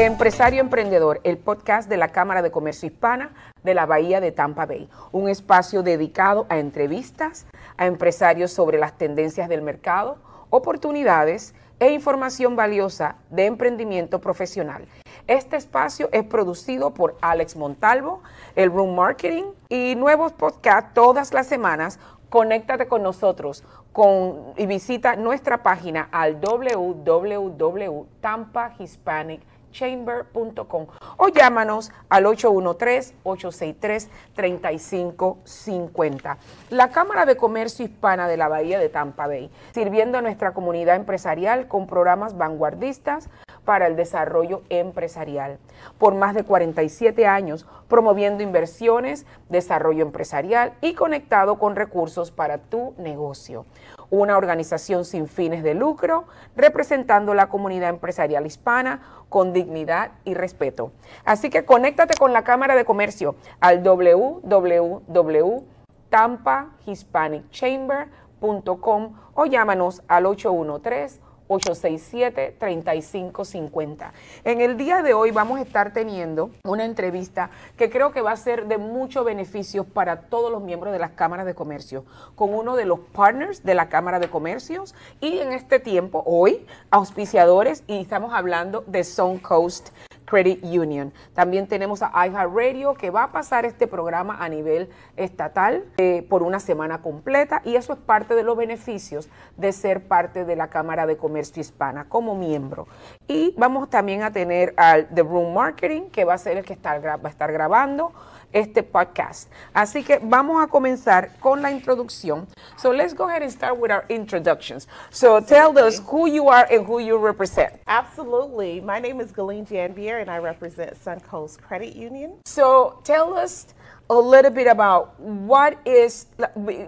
Empresario Emprendedor, el podcast de la Cámara de Comercio Hispana de la Bahía de Tampa Bay, un espacio dedicado a entrevistas a empresarios sobre las tendencias del mercado, oportunidades e información valiosa de emprendimiento profesional. Este espacio es producido por Alex Montalvo, el Room Marketing y nuevos podcasts todas las semanas. Conéctate con nosotros y visita nuestra página al www.tampahispanic.com chamber.com o llámanos al 813-863-3550. La Cámara de Comercio Hispana de la Bahía de Tampa Bay, sirviendo a nuestra comunidad empresarial con programas vanguardistas para el desarrollo empresarial. Por más de 47 años, promoviendo inversiones, desarrollo empresarial y conectado con recursos para tu negocio. Una organización sin fines de lucro, representando la comunidad empresarial hispana con dignidad y respeto. Así que conéctate con la Cámara de Comercio al www.tampahispanicchamber.com o llámanos al 813 867-3550. En el día de hoy vamos a estar teniendo una entrevista que creo que va a ser de mucho beneficio para todos los miembros de las cámaras de comercio, con uno de los partners de la Cámara de Comercios y en este tiempo, hoy, auspiciadores, y estamos hablando de Sun Coast Credit Union. También tenemos a Radio que va a pasar este programa a nivel estatal eh, por una semana completa y eso es parte de los beneficios de ser parte de la Cámara de Comercio Hispana como miembro. Y vamos también a tener al The Room Marketing que va a ser el que va a estar grabando. este podcast. Así que vamos a comenzar con la introducción. So let's go ahead and start with our introductions. So tell us who you are and who you represent. Absolutely. My name is Galene Janvier and I represent Suncoast Credit Union. So tell us a little bit about what is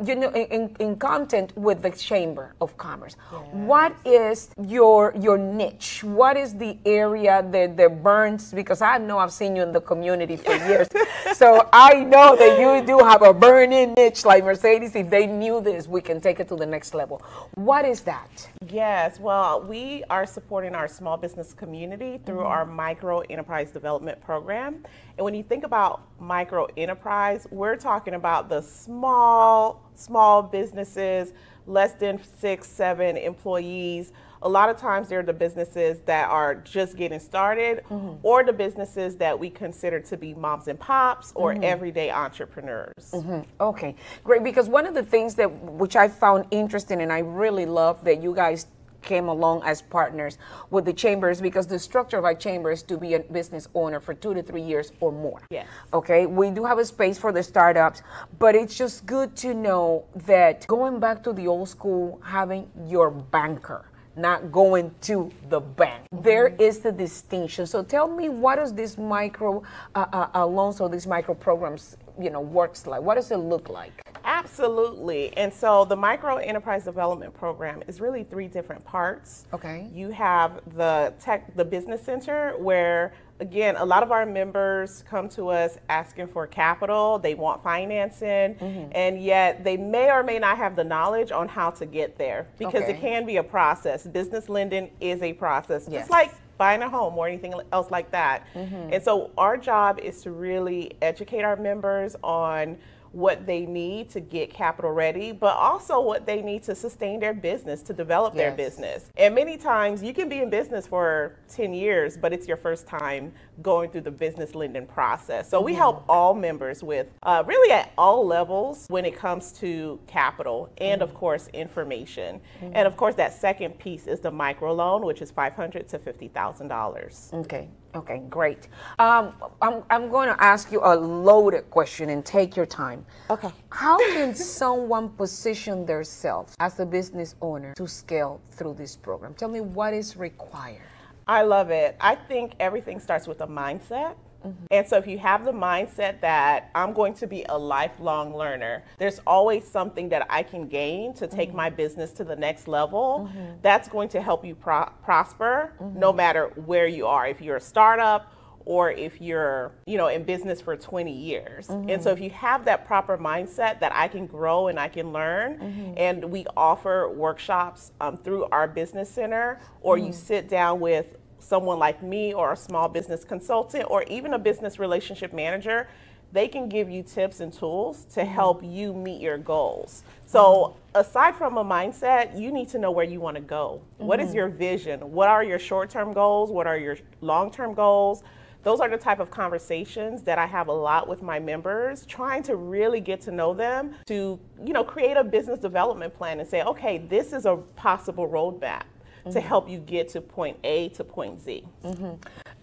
you know in, in content with the chamber of commerce yes. what is your your niche what is the area that, that burns because i know i've seen you in the community for years so i know that you do have a burning niche like mercedes if they knew this we can take it to the next level what is that yes well we are supporting our small business community through mm-hmm. our micro enterprise development program and when you think about micro enterprise, we're talking about the small, small businesses, less than six, seven employees. A lot of times they're the businesses that are just getting started mm-hmm. or the businesses that we consider to be moms and pops or mm-hmm. everyday entrepreneurs. Mm-hmm. Okay, great. Because one of the things that which I found interesting and I really love that you guys came along as partners with the chambers because the structure of our chamber is to be a business owner for two to three years or more. Yeah. Okay. We do have a space for the startups, but it's just good to know that going back to the old school, having your banker not going to the bank. There mm-hmm. is the distinction. So tell me, what does this micro uh, uh, uh loans or these micro programs you know works like? What does it look like? Absolutely. And so the micro enterprise development program is really three different parts. Okay. You have the tech the business center where again a lot of our members come to us asking for capital, they want financing mm-hmm. and yet they may or may not have the knowledge on how to get there because okay. it can be a process. Business lending is a process. Yes. Just like buying a home or anything else like that. Mm-hmm. And so our job is to really educate our members on what they need to get capital ready, but also what they need to sustain their business, to develop yes. their business. And many times you can be in business for 10 years, but it's your first time going through the business lending process. So we mm-hmm. help all members with uh, really at all levels when it comes to capital and, mm-hmm. of course, information. Mm-hmm. And of course, that second piece is the microloan, which is 500 to $50,000. Okay. Okay, great. Um, I'm, I'm going to ask you a loaded question and take your time. Okay. How can someone position themselves as a business owner to scale through this program? Tell me what is required. I love it. I think everything starts with a mindset. Mm-hmm. And so if you have the mindset that I'm going to be a lifelong learner, there's always something that I can gain to take mm-hmm. my business to the next level. Mm-hmm. That's going to help you pro- prosper no mm-hmm. matter where you are. If you're a startup, or if you're, you know, in business for 20 years. And so mm-hmm. if you have that proper mindset that I can grow and I can learn, mm-hmm. and we offer workshops um, through our business center, or you sit down with someone like me or a small business consultant or even a business relationship manager, they can give you tips and tools to help you meet your goals. So, aside from a mindset, you need to know where you want to go. Mm-hmm. What is mm-hmm. your vision? What are your short term goals? What are your long term goals? Those are the type of conversations that I have a lot with my members, trying to really get to know them to, you know, create a business development plan and say, okay, this is a possible roadmap. -hmm. to mm-hmm. help you get to point A to point Z. Mm -hmm.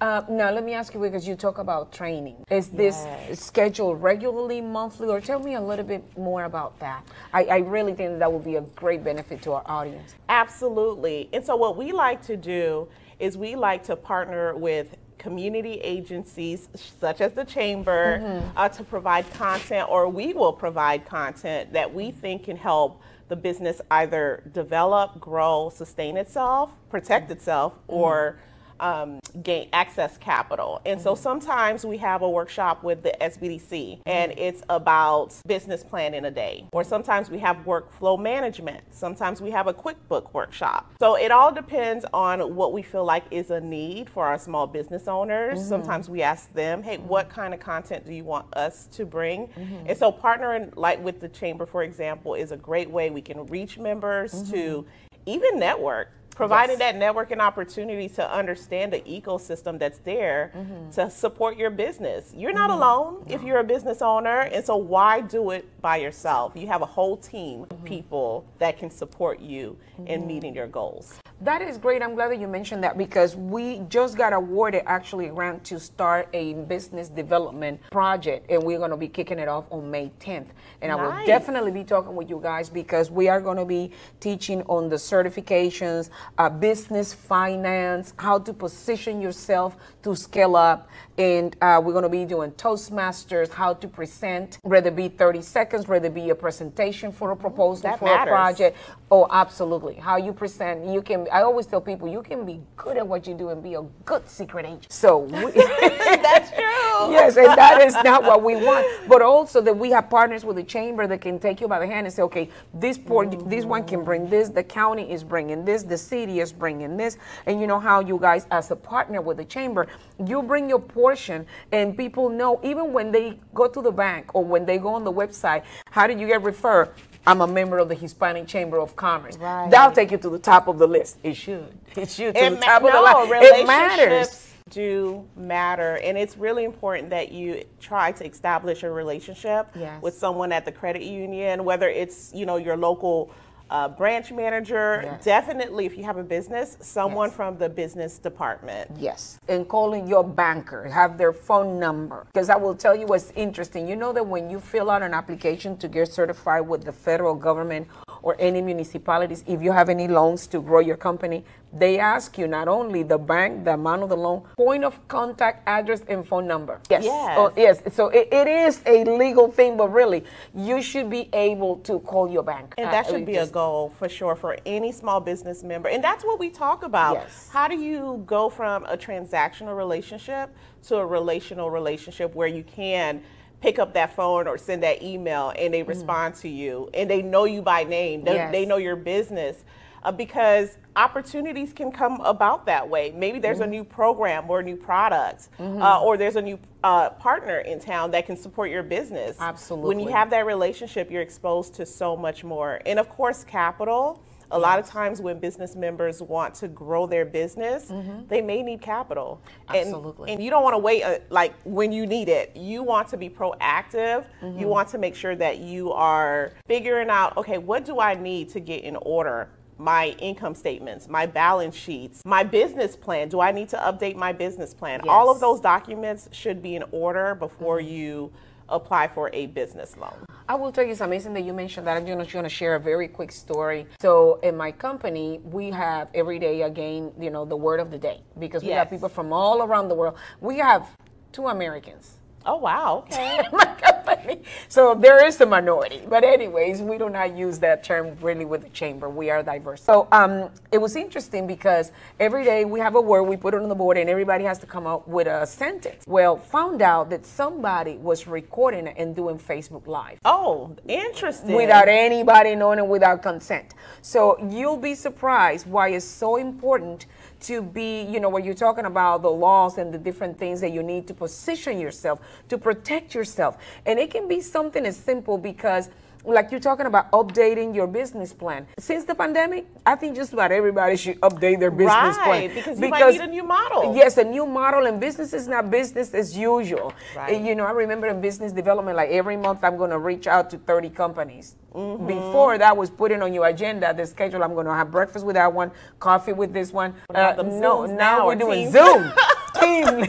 uh, now, let me ask you because you talk about training. Is this yes. scheduled regularly, monthly, or tell me a little bit more about that? I, I really think that would be a great benefit to our audience. Absolutely. And so, what we like to do is we like to partner with community agencies such as the chamber mm -hmm. uh, to provide content or we will provide content that we think can help the business either develop, grow, sustain itself, protect itself, or mm-hmm um, gain access capital. And so mm-hmm. sometimes we have a workshop with the SBDC and mm-hmm. it's about business plan in a day. Or sometimes we have workflow management. Sometimes we have a QuickBook workshop. So it all depends on what we feel like is a need for our small business owners. Mm-hmm. Sometimes we ask them, hey, what mm-hmm. kind of content do you want us to bring? Mm-hmm. And so partnering like with the chamber, for example, is a great way we can reach members mm-hmm. to even network providing yes. that networking opportunity to understand the ecosystem that's there mm-hmm. to support your business. You're not mm-hmm. alone no. if you're a business owner, and so why do it by yourself? You have a whole team of mm-hmm. people that can support you in mm-hmm. meeting your goals. That is great. I'm glad that you mentioned that because we just got awarded actually a grant to start a business development project, and we're going to be kicking it off on May 10th. And nice. I will definitely be talking with you guys because we are going to be teaching on the certifications, uh, business finance, how to position yourself to scale up, and uh, we're going to be doing Toastmasters, how to present, whether it be 30 seconds, whether it be a presentation for a proposal Ooh, for matters. a project. Oh, absolutely. How you present, you can I always tell people you can be good at what you do and be a good secret agent. So we, that's true. yes, and that is not what we want. But also that we have partners with the chamber that can take you by the hand and say, okay, this port, mm-hmm. this one can bring this. The county is bringing this. The city is bringing this. And you know how you guys, as a partner with the chamber, you bring your portion, and people know even when they go to the bank or when they go on the website, how do you get referred? I'm a member of the Hispanic Chamber of Commerce. Right. That'll take you to the top of the list. It should. It should to it the top ma- of the no, relationships It matters. Do matter, and it's really important that you try to establish a relationship yes. with someone at the credit union, whether it's you know your local a branch manager, yes. definitely if you have a business, someone yes. from the business department. Yes, and calling your banker, have their phone number. Because I will tell you what's interesting. You know that when you fill out an application to get certified with the federal government or any municipalities, if you have any loans to grow your company, they ask you not only the bank, the amount of the loan, point of contact, address, and phone number. Yes. Yes. Oh, yes. So it, it is a legal thing, but really, you should be able to call your bank. And that uh, should be just, a goal for sure for any small business member. And that's what we talk about. Yes. How do you go from a transactional relationship to a relational relationship where you can pick up that phone or send that email and they mm-hmm. respond mm. to you and they know you by name, they, yes. they know your business. Uh, because opportunities can come about that way. Maybe there's mm-hmm. a new program or a new product, mm-hmm. uh, or there's a new uh, partner in town that can support your business. Absolutely. When you have that relationship, you're exposed to so much more. And of course, capital. A lot of times when business members want to grow their business, mm-hmm. they may need capital. Absolutely. And, and you don't want to wait uh, like when you need it. You want to be proactive. Mm-hmm. You want to make sure that you are figuring out, okay, what do I need to get in order? my income statements, my balance sheets, my business plan. Do I need to update my business plan? Yes. All of those documents should be in order before mm-hmm. you apply for a business loan. I will tell you, it's amazing that you mentioned that. I'm just going to share a very quick story. So, in my company, we have every day again, you know, the word of the day because we yes. have people from all around the world. We have two Americans Oh, wow. Okay. my company. So there is a minority. But, anyways, we do not use that term really with the chamber. We are diverse. So um, it was interesting because every day we have a word, we put it on the board, and everybody has to come up with a sentence. Well, found out that somebody was recording and doing Facebook Live. Oh, interesting. Without anybody knowing and without consent. So you'll be surprised why it's so important to be, you know, what you're talking about the laws and the different things that you need to position yourself to protect yourself. And it can be something as simple because like you're talking about updating your business plan. Since the pandemic, I think just about everybody should update their business right, plan because, because you might need a new model. Yes, a new model, and business is not business as usual. Right. You know, I remember in business development, like every month I'm going to reach out to 30 companies. Mm-hmm. Before that was putting on your agenda the schedule. I'm going to have breakfast with that one, coffee with this one. Uh, no, now, we're doing Zoom. team.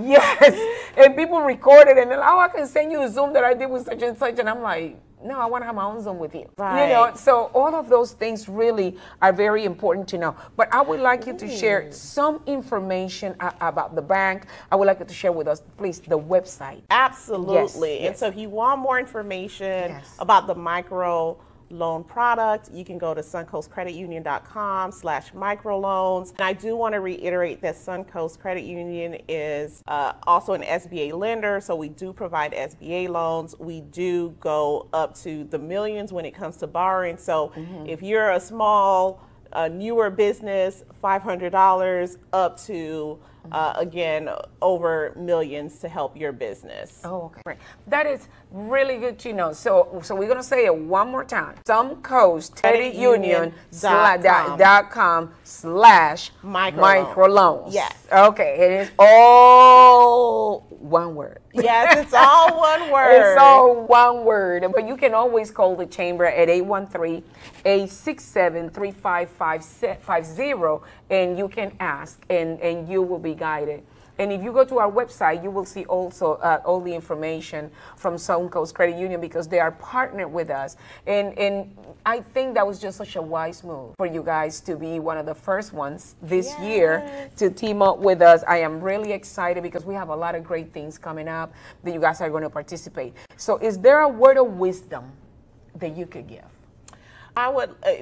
yes, and people recorded and now oh, I can send you a Zoom that I did with such and such, and I'm like no, I want to have my own zone with you. Right. You know, so all of those things really are very important to know. But I would like you to share some information about the bank. I would like you to share with us, please, the website. Absolutely. Yes, and yes. so if you want more information yes. about the micro loan product. You can go to suncoastcreditunion.com slash microloans. And I do want to reiterate that Suncoast Credit Union is uh, also an SBA lender, so we do provide SBA loans. We do go up to the millions when it comes to borrowing. So mm-hmm. if you're a small, uh, newer business, $500 up to uh, again, over millions to help your business. Oh, okay. Great. That is really good to know. So, so we're gonna say it one more time. Some Coast slash microloans. loans. yes. Okay. It is all one word. Yes, it's all one word. it's all one word. But you can always call the chamber at 813-867-3550 and you can ask and, and you will be guided. And if you go to our website, you will see also uh, all the information from Sound Coast Credit Union because they are partnered with us. And, and I think that was just such a wise move for you guys to be one of the first ones this yes. year to team up with us. I am really excited because we have a lot of great things coming up that you guys are going to participate. So is there a word of wisdom that you could give? I would, uh,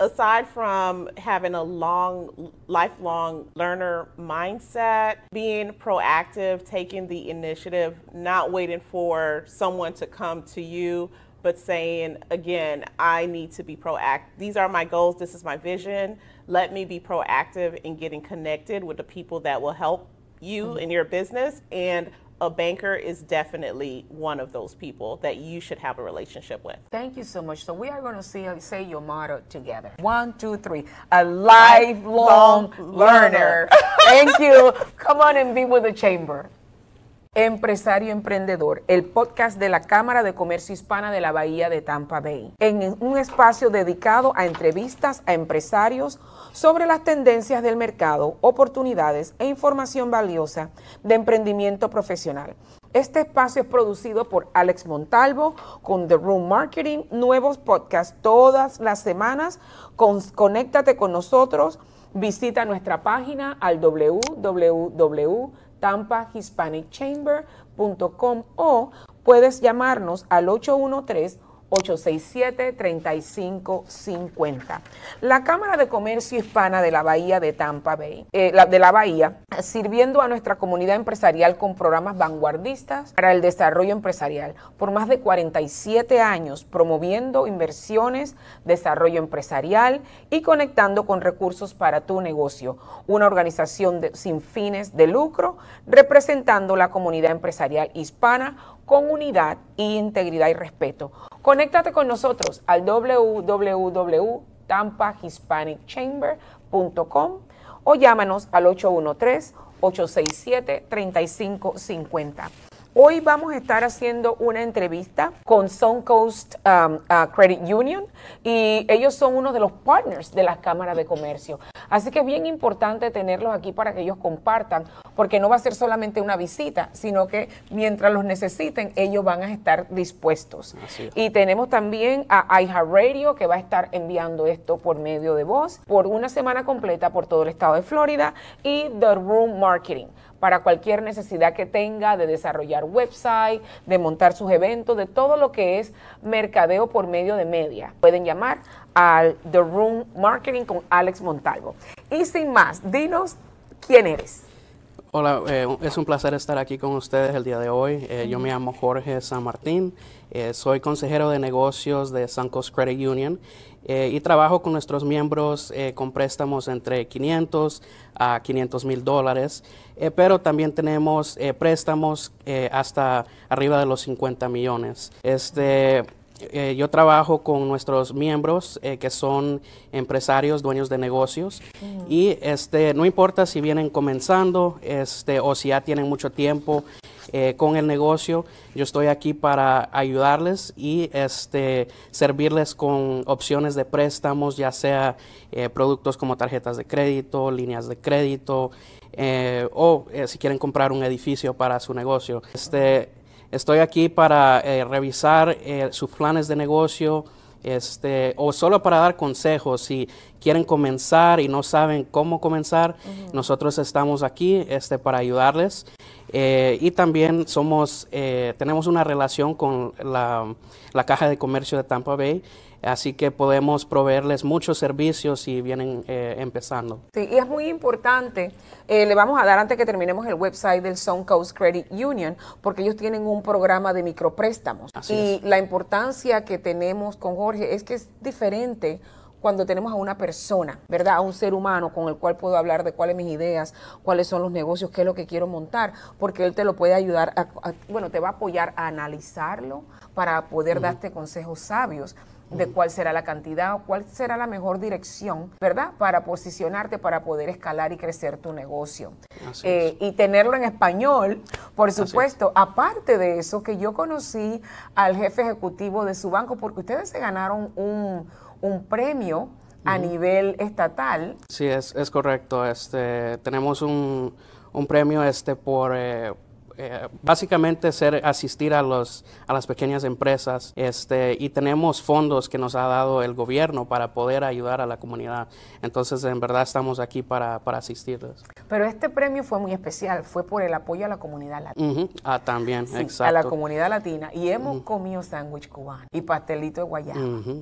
aside from having a long, lifelong learner mindset, being proactive, taking the initiative, not waiting for someone to come to you, but saying, again, I need to be proactive. These are my goals, this is my vision. Let me be proactive in getting connected with the people that will help you mm -hmm. in your business and a banker is definitely one of those people that you should have a relationship with. Thank you so much. So we are going to see, say your motto together. One, two, three. A lifelong learner. learner. Thank you. Come on and be with the chamber. Empresario Emprendedor, el podcast de la Cámara de Comercio Hispana de la Bahía de Tampa Bay, en un espacio dedicado a entrevistas a empresarios sobre las tendencias del mercado, oportunidades e información valiosa de emprendimiento profesional. Este espacio es producido por Alex Montalvo con The Room Marketing, nuevos podcasts todas las semanas. conéctate con nosotros, visita nuestra página al www tampahispanicchamber.com o puedes llamarnos al 813 867-3550. La Cámara de Comercio Hispana de la Bahía de Tampa Bay, eh, de la Bahía, sirviendo a nuestra comunidad empresarial con programas vanguardistas para el desarrollo empresarial, por más de 47 años promoviendo inversiones, desarrollo empresarial y conectando con recursos para tu negocio, una organización sin fines de lucro representando la comunidad empresarial hispana con unidad, integridad y respeto Conéctate con nosotros al www.tampahispanicchamber.com o llámanos al 813-867-3550. Hoy vamos a estar haciendo una entrevista con Suncoast Coast um, uh, Credit Union y ellos son uno de los partners de la Cámara de Comercio. Así que es bien importante tenerlos aquí para que ellos compartan porque no va a ser solamente una visita, sino que mientras los necesiten, ellos van a estar dispuestos. Y tenemos también a Radio, que va a estar enviando esto por medio de voz, por una semana completa por todo el estado de Florida, y The Room Marketing para cualquier necesidad que tenga de desarrollar website, de montar sus eventos, de todo lo que es mercadeo por medio de media. Pueden llamar al The Room Marketing con Alex Montalvo. Y sin más, dinos quién eres. Hola, eh, es un placer estar aquí con ustedes el día de hoy. Eh, yo me llamo Jorge San Martín, eh, soy consejero de negocios de Sancos Credit Union y trabajo con nuestros miembros con préstamos entre 500 a 500 mil dólares, pero también tenemos préstamos hasta arriba de los 50 millones. Este, eh, yo trabajo con nuestros miembros eh, que son empresarios, dueños de negocios mm. y este, no importa si vienen comenzando este, o si ya tienen mucho tiempo eh, con el negocio, yo estoy aquí para ayudarles y este, servirles con opciones de préstamos, ya sea productos como tarjetas de crédito, líneas de crédito. o si quieren comprar un edificio para su negocio. Este, Estoy aquí para eh, revisar eh, sus planes de negocio este, o solo para dar consejos. Si quieren comenzar y no saben cómo comenzar, nosotros estamos aquí este, para ayudarles. Eh, y también somos, eh, tenemos una relación con la, Caja de Comercio de Tampa Bay, así que podemos proveerles muchos servicios si vienen eh, empezando. Sí, y es muy importante, le vamos a dar antes que terminemos el website del Sun Coast Credit Union, porque ellos tienen un programa de micropréstamos. y la importancia que tenemos con Jorge es que es diferente cuando tenemos a una persona, ¿verdad? A un ser humano con el cual puedo hablar de cuáles mis ideas, cuáles son los negocios, qué es lo que quiero montar, porque él te lo puede ayudar, bueno, te va a apoyar a analizarlo para poder darte consejos sabios de cuál será la cantidad o cuál será la mejor dirección, ¿verdad? Para posicionarte, para poder escalar y crecer tu negocio. Eh, y tenerlo en español, por supuesto. Aparte de eso, que yo conocí al jefe ejecutivo de su banco, porque ustedes se ganaron un un premio a nivel estatal. Sí, es, es correcto. Este, tenemos un, un premio este, por, eh, básicamente ser, asistir a, los, a las pequeñas empresas este, y tenemos fondos que nos ha dado el gobierno para poder ayudar a la comunidad. Entonces, en verdad estamos aquí para, para asistirles. Pero este premio fue muy especial, fue por el apoyo a la comunidad latina. Ah, también, exacto. A la comunidad latina y hemos comido sándwich cubano y pastelito de guayaba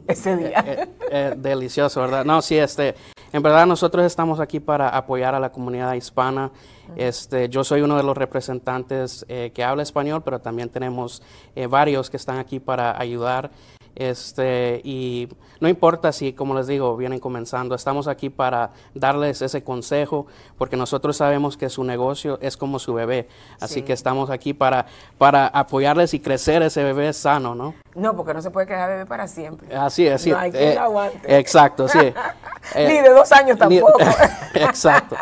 ese eh, día. Eh, eh, delicioso, ¿verdad? No, sí, este, en verdad nosotros estamos aquí para apoyar a la comunidad hispana. Este, yo soy uno de los representantes eh, que habla español, pero también tenemos eh, varios que están aquí para ayudar. Este, y no importa si, como les digo, vienen comenzando, estamos aquí para darles ese consejo, porque nosotros sabemos que su negocio es como su bebé, así que estamos aquí para, para apoyarles y crecer ese bebé sano, ¿no? No, porque no se puede quedar bebé para siempre. Así es, sí. hay eh, Exacto, sí. ni de dos años tampoco. exacto.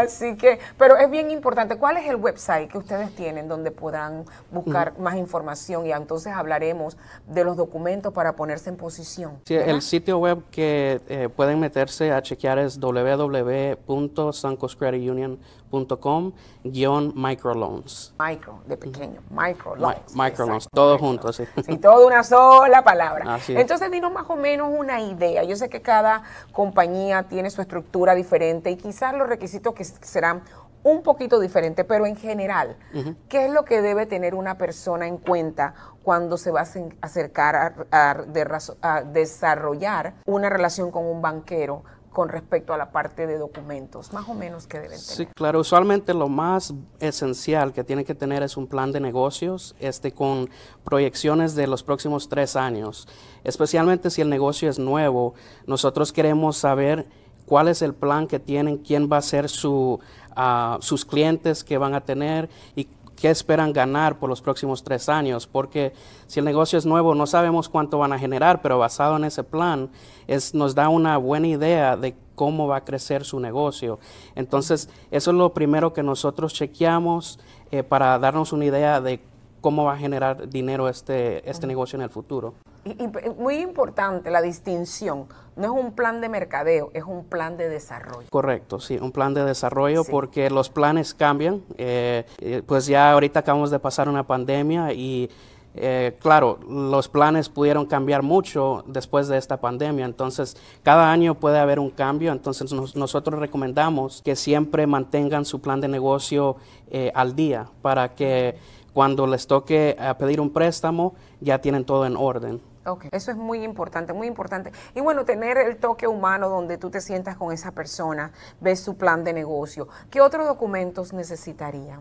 Así que, pero es bien importante. ¿Cuál es el website que ustedes tienen donde puedan buscar más información? Y entonces hablaremos de los documentos para ponerse en posición. Sí, el sitio web que eh, pueden meterse a chequear es www.sancoscreditunion.com guión microloans. Micro, de pequeño, microloans. microloans, todo junto, sí. Y todo una sola palabra. entonces, vino más o menos una idea. Yo sé que cada compañía tiene su estructura diferente y quizás los requisitos que serán un poquito diferente, pero en general, ¿qué es lo que debe tener una persona en cuenta cuando se va a acercar a, desarrollar una relación con un banquero con respecto a la parte de documentos? Más o menos, ¿qué debe tener? Sí, claro, usualmente lo más esencial que tiene que tener es un plan de negocios este, con proyecciones de los próximos tres años. Especialmente si el negocio es nuevo, nosotros queremos saber cuál es el plan que tienen, quién va a ser su, ah, sus clientes que van a tener y qué esperan ganar por los próximos tres años, porque si el negocio es nuevo no sabemos cuánto van a generar, pero basado en ese plan es, nos da una buena idea de cómo va a crecer su negocio. Entonces, eso es lo primero que nosotros chequeamos eh, para darnos una idea de cómo va a generar dinero este, este negocio en el futuro. Y, muy importante la distinción, no es un plan de mercadeo, es un plan de desarrollo. Correcto, sí, un plan de desarrollo porque los planes cambian, eh, eh, pues ya ahorita acabamos de pasar una pandemia y eh, claro, los planes pudieron cambiar mucho después de esta pandemia, entonces cada año puede haber un cambio, entonces nosotros recomendamos que siempre mantengan su plan de negocio al día para que cuando les toque a eh, pedir un préstamo, ya tienen todo en orden. Ok, eso es muy importante, muy importante. Y bueno, tener el toque humano donde tú te sientas con esa persona, ves su plan de negocio. ¿Qué otros documentos necesitaría?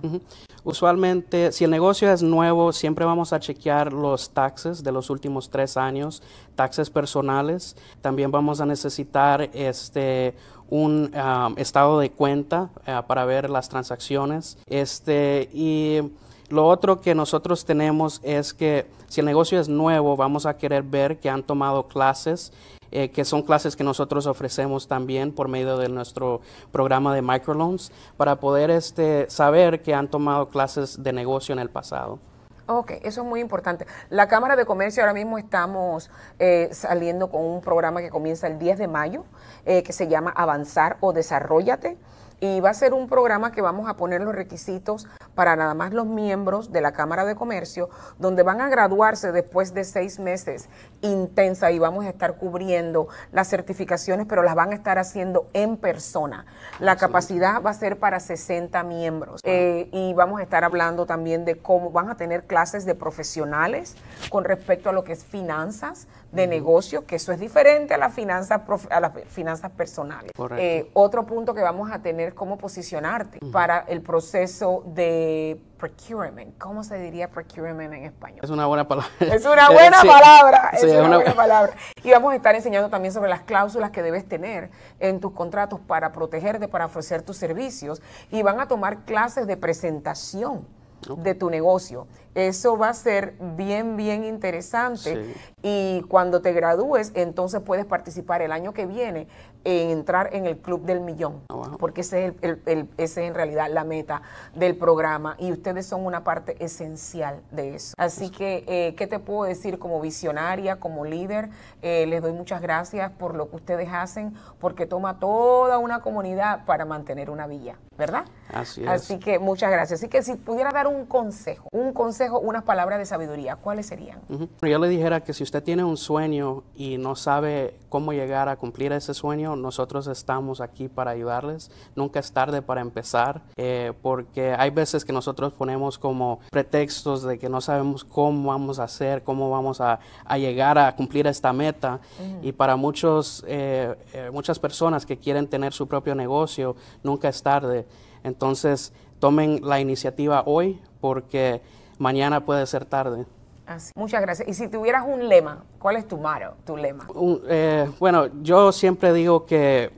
Usualmente, si el negocio es nuevo, siempre vamos a chequear los taxes de los últimos tres años, taxes personales. También vamos a necesitar este un ah, estado de cuenta ah, para ver las transacciones. Este y lo otro que nosotros tenemos es que si el negocio es nuevo, vamos a querer ver que han tomado clases, eh, que son clases que nosotros ofrecemos también por medio de nuestro programa de microloans, para poder este, saber que han tomado clases de negocio en el pasado. Ok, eso es muy importante. La Cámara de Comercio ahora mismo estamos eh, saliendo con un programa que comienza el 10 de mayo, eh, que se llama Avanzar o Desarrollate y va a ser un programa que vamos a poner los requisitos para nada más los miembros de la Cámara de Comercio, donde van a graduarse después de seis meses intensa y vamos a estar cubriendo las certificaciones, pero las van a estar haciendo en persona. La capacidad va a ser para 60 miembros eh, y vamos a estar hablando también de cómo van a tener clases de profesionales con respecto a lo que es finanzas de negocio, que eso es diferente a las finanzas, las finanzas personales. Eh, otro punto que vamos a tener cómo posicionarte para el proceso de procurement. ¿Cómo se diría procurement en español? Es una buena palabra. Es una buena palabra. Es, una buena palabra. Y vamos a estar enseñando también sobre las cláusulas que debes tener en tus contratos para protegerte, para ofrecer tus servicios. Y van a tomar clases de presentación de tu negocio. Eso va a ser bien, bien interesante. Y cuando te gradúes, entonces puedes participar el año que viene entrar en el club del millón, ah, porque ese es, el, en realidad la meta del programa y ustedes son una parte esencial de eso. Así que, eh, ¿qué te puedo decir como visionaria, como líder? Eh, les doy muchas gracias por lo que ustedes hacen, porque toma toda una comunidad para mantener una villa, ¿verdad? Así, que muchas gracias. Así que si pudiera dar un consejo, un consejo, unas palabras de sabiduría, ¿cuáles serían? Yo le dijera que si usted tiene un sueño y no sabe cómo llegar a cumplir ese sueño, nosotros estamos aquí para ayudarles. Nunca es tarde para empezar, eh, porque hay veces que nosotros ponemos como pretextos de que no sabemos cómo vamos a hacer, cómo vamos a, llegar a cumplir esta meta. Y para muchos, eh, eh, muchas personas que quieren tener su propio negocio, nunca es tarde. Entonces, tomen la iniciativa hoy porque mañana puede ser tarde. Muchas gracias. Y si tuvieras un lema, ¿cuál es tu, maro, tu lema? Eh, bueno, yo siempre digo que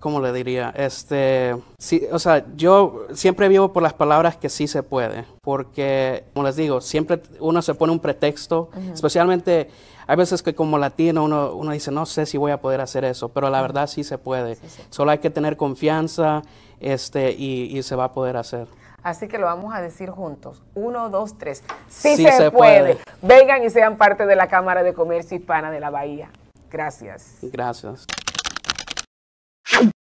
¿cómo le diría? Este, sí, o sea, yo siempre vivo por las palabras que sí se puede, porque, como les digo, siempre uno se pone un pretexto, especialmente hay veces que como latino uno, uno, dice, no sé si voy a poder hacer eso, pero la verdad sí se puede. Solo hay que tener confianza este, y, se va a poder hacer. Así que lo vamos a decir juntos. Uno, dos, tres. Sí, se, puede. puede. Vengan y sean parte de la Cámara de Comercio Hispana de la Bahía. Gracias. Gracias. you